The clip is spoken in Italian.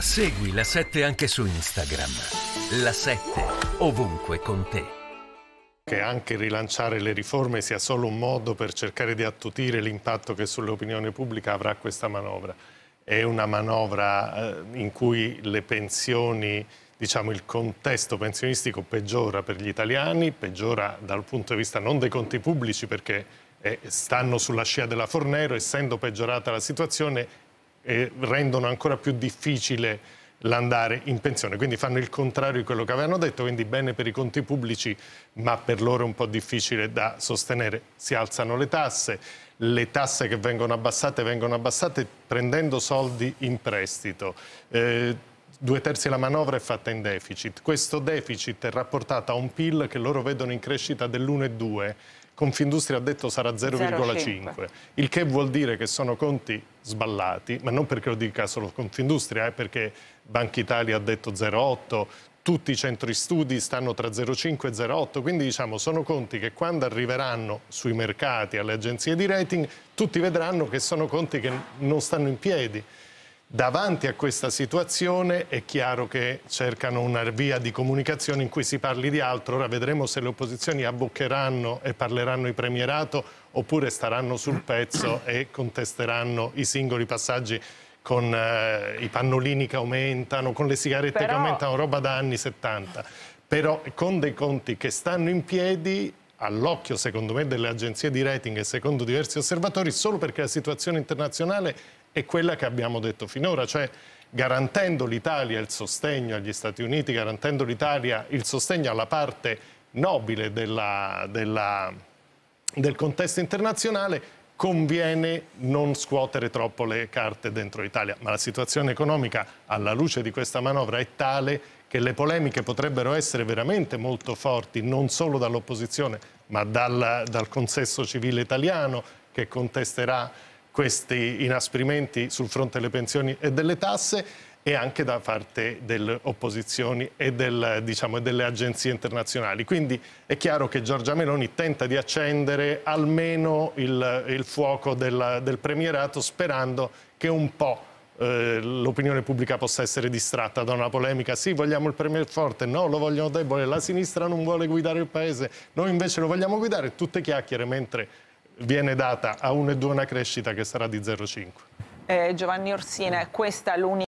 Segui la 7 anche su Instagram. La 7 ovunque con te che anche rilanciare le riforme sia solo un modo per cercare di attutire l'impatto che sull'opinione pubblica avrà questa manovra. È una manovra eh, in cui le pensioni, diciamo il contesto pensionistico peggiora per gli italiani, peggiora dal punto di vista non dei conti pubblici perché eh, stanno sulla scia della Fornero, essendo peggiorata la situazione e rendono ancora più difficile l'andare in pensione, quindi fanno il contrario di quello che avevano detto, quindi bene per i conti pubblici, ma per loro è un po' difficile da sostenere. Si alzano le tasse, le tasse che vengono abbassate vengono abbassate prendendo soldi in prestito. Eh, due terzi della manovra è fatta in deficit. Questo deficit è rapportato a un PIL che loro vedono in crescita dell'1,2 Confindustria ha detto sarà 0,5, il che vuol dire che sono conti sballati, ma non perché lo dica solo Confindustria, eh, perché Banca Italia ha detto 0,8, tutti i centri studi stanno tra 0,5 e 0,8, quindi diciamo sono conti che quando arriveranno sui mercati, alle agenzie di rating, tutti vedranno che sono conti che non stanno in piedi. Davanti a questa situazione è chiaro che cercano una via di comunicazione in cui si parli di altro, ora vedremo se le opposizioni abboccheranno e parleranno di premierato oppure staranno sul pezzo e contesteranno i singoli passaggi con eh, i pannolini che aumentano, con le sigarette Però... che aumentano, roba da anni 70. Però con dei conti che stanno in piedi all'occhio secondo me delle agenzie di rating e secondo diversi osservatori solo perché la situazione internazionale è quella che abbiamo detto finora, cioè garantendo l'Italia il sostegno agli Stati Uniti, garantendo l'Italia il sostegno alla parte nobile della, della, del contesto internazionale, conviene non scuotere troppo le carte dentro l'Italia, ma la situazione economica alla luce di questa manovra è tale che le polemiche potrebbero essere veramente molto forti, non solo dall'opposizione, ma dal, dal, consesso civile italiano che contesterà questi inasprimenti sul fronte delle pensioni e delle tasse e anche da parte delle opposizioni e del, diciamo, delle agenzie internazionali. Quindi è chiaro che Giorgia Meloni tenta di accendere almeno il, il fuoco della, del premierato sperando che un po' eh, l'opinione pubblica possa essere distratta da una polemica sì vogliamo il premier forte, no lo vogliono debole, la sinistra non vuole guidare il paese, noi invece lo vogliamo guidare, tutte chiacchiere mentre viene data a una crescita che sarà di 0,5. Eh, Giovanni Orsina, questa è l'unica